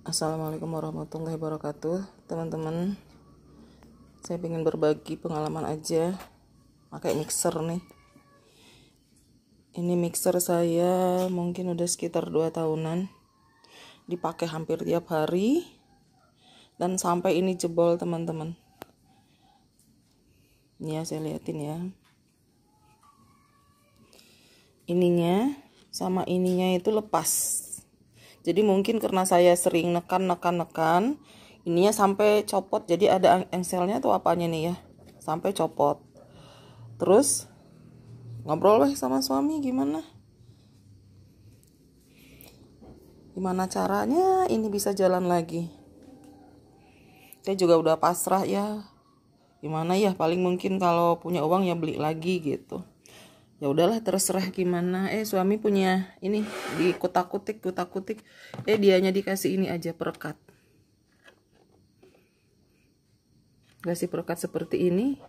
Assalamualaikum warahmatullahi wabarakatuh teman-teman saya ingin berbagi pengalaman aja pakai mixer nih ini mixer saya mungkin udah sekitar 2 tahunan dipakai hampir tiap hari dan sampai ini jebol teman-teman ini ya saya liatin ya ininya sama ininya itu lepas jadi mungkin karena saya sering nekan nekan nekan ininya sampai copot jadi ada engselnya tuh apanya nih ya sampai copot terus ngobrol lah sama suami gimana gimana caranya ini bisa jalan lagi saya juga udah pasrah ya gimana ya paling mungkin kalau punya uang ya beli lagi gitu ya udahlah terserah gimana eh suami punya ini di kotak kutik kotak kutik eh dianya dikasih ini aja perekat kasih perekat seperti ini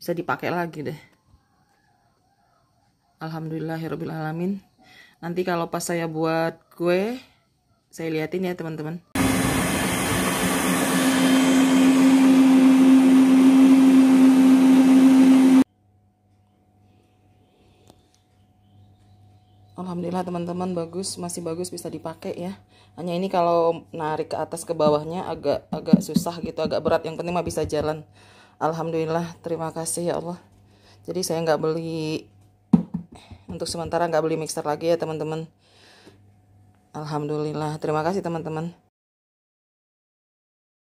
bisa dipakai lagi deh alhamdulillah alamin nanti kalau pas saya buat kue saya liatin ya teman-teman Alhamdulillah teman-teman bagus masih bagus bisa dipakai ya hanya ini kalau narik ke atas ke bawahnya agak agak susah gitu agak berat yang penting mah bisa jalan Alhamdulillah terima kasih ya Allah jadi saya nggak beli untuk sementara nggak beli mixer lagi ya teman-teman Alhamdulillah terima kasih teman-teman